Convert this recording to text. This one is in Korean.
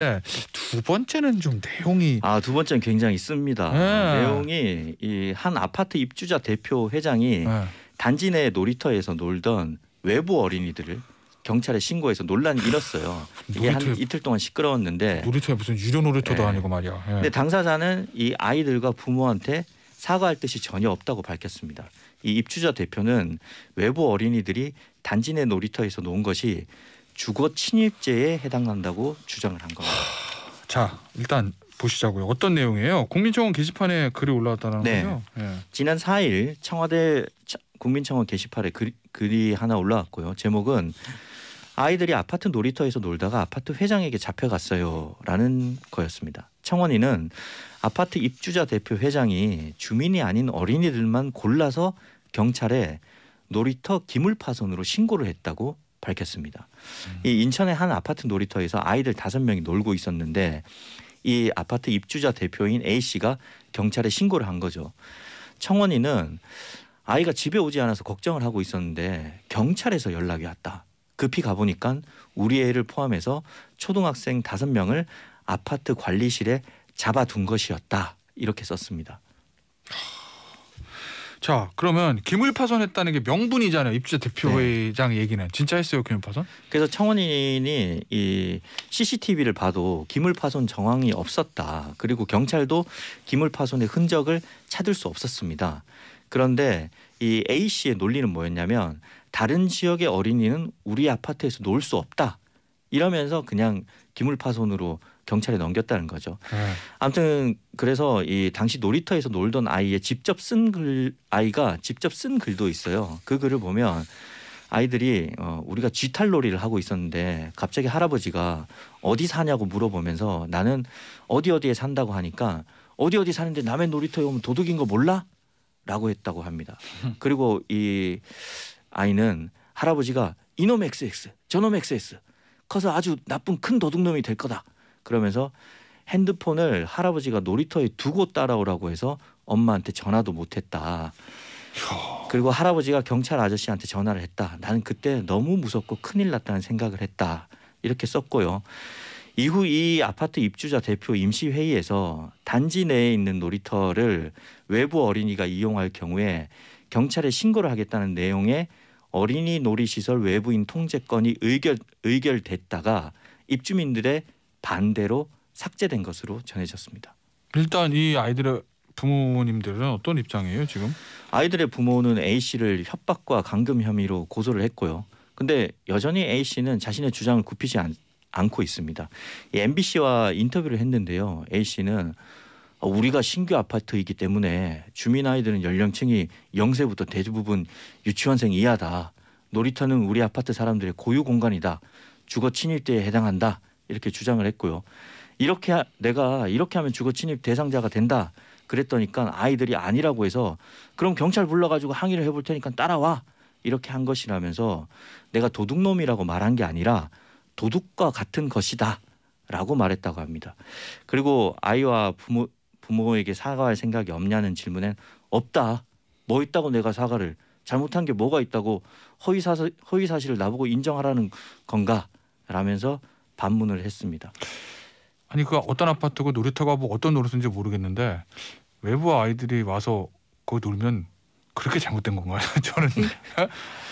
네, 두 번째는 좀 내용이 아두 번째는 굉장히 있습니다. 네. 내용이 이 한 아파트 입주자 대표 회장이 네. 단지 내 놀이터에서 놀던 외부 어린이들을 경찰에 신고해서 논란이 일었어요. 이 놀이터에, 한 이틀 동안 시끄러웠는데 놀이터에 무슨 유료 놀이터도 네. 아니고 말이야. 네. 근데 당사자는 이 아이들과 부모한테 사과할 뜻이 전혀 없다고 밝혔습니다. 이 입주자 대표는 외부 어린이들이 단지 내 놀이터에서 논 것이 주거 침입죄에 해당한다고 주장을 한 겁니다. 자 일단 보시자고요. 어떤 내용이에요? 국민청원 게시판에 글이 올라왔다는 네. 거죠? 예. 지난 4일 청와대 국민청원 게시판에 글, 글이 하나 올라왔고요. 제목은 아이들이 아파트 놀이터에서 놀다가 아파트 회장에게 잡혀갔어요라는 거였습니다. 청원인은 아파트 입주자 대표 회장이 주민이 아닌 어린이들만 골라서 경찰에 놀이터 기물 파손으로 신고를 했다고 밝혔습니다. 음. 이 인천의 한 아파트 놀이터에서 아이들 다섯 명이 놀고 있었는데 이 아파트 입주자 대표인 A 씨가 경찰에 신고를 한 거죠. 청원인은 아이가 집에 오지 않아서 걱정을 하고 있었는데 경찰에서 연락이 왔다. 급히 가보니까 우리 애를 포함해서 초등학생 다섯 명을 아파트 관리실에 잡아둔 것이었다. 이렇게 썼습니다. 자 그러면 기물파손했다는 게 명분이잖아요. 입주자 대표회장 네. 얘기는 진짜 했어요 기물파손? 그래서 청원인이 이 CCTV를 봐도 기물파손 정황이 없었다. 그리고 경찰도 기물파손의 흔적을 찾을 수 없었습니다. 그런데 이 A 씨의 논리는 뭐였냐면 다른 지역의 어린이는 우리 아파트에서 놀 수 없다. 이러면서 그냥 기물파손으로 경찰에 넘겼다는 거죠. 네. 아무튼 그래서 이 당시 놀이터에서 놀던 아이의 직접 쓴 글 아이가 직접 쓴 글도 있어요. 그 글을 보면 아이들이 어, 우리가 쥐탈놀이를 하고 있었는데 갑자기 할아버지가 어디 사냐고 물어보면서 나는 어디 어디에 산다고 하니까 어디 어디 사는데 남의 놀이터에 오면 도둑인 거 몰라? 라고 했다고 합니다. 그리고 이 아이는 할아버지가 이놈 XX 저놈 XX 커서 아주 나쁜 큰 도둑놈이 될 거다 그러면서 핸드폰을 할아버지가 놀이터에 두고 따라오라고 해서 엄마한테 전화도 못했다. 그리고 할아버지가 경찰 아저씨한테 전화를 했다. 나는 그때 너무 무섭고 큰일 났다는 생각을 했다. 이렇게 썼고요. 이후 이 아파트 입주자 대표 임시 회의에서 단지 내에 있는 놀이터를 외부 어린이가 이용할 경우에 경찰에 신고를 하겠다는 내용의 어린이 놀이시설 외부인 통제권이 의결 의결됐다가 입주민들의 반대로 삭제된 것으로 전해졌습니다. 일단 이 아이들의 부모님들은 어떤 입장이에요 지금? 아이들의 부모는 A 씨를 협박과 감금 혐의로 고소를 했고요. 근데 여전히 A 씨는 자신의 주장을 굽히지 않, 않고 있습니다. MBC와 인터뷰를 했는데요. A 씨는 어, 우리가 신규 아파트이기 때문에 주민 아이들은 연령층이 0세부터 대부분 유치원생 이하다. 놀이터는 우리 아파트 사람들의 고유 공간이다. 주거 침입죄에 해당한다. 이렇게 주장을 했고요. 이렇게 하, 내가 이렇게 하면 주거 침입 대상자가 된다. 그랬더니까 아이들이 아니라고 해서 그럼 경찰 불러가지고 항의를 해볼 테니까 따라와 이렇게 한 것이라면서 내가 도둑놈이라고 말한 게 아니라 도둑과 같은 것이다라고 말했다고 합니다. 그리고 아이와 부모 부모에게 사과할 생각이 없냐는 질문엔 없다. 뭐 있다고 내가 사과를 잘못한 게 뭐가 있다고 허위 사실 허위 사실을 나보고 인정하라는 건가? 라면서 반문을 했습니다. 아니 그 어떤 아파트고 놀이터가 뭐 어떤 놀이터인지 모르겠는데 외부 아이들이 와서 거기 놀면 그렇게 잘못된 건가요? 저는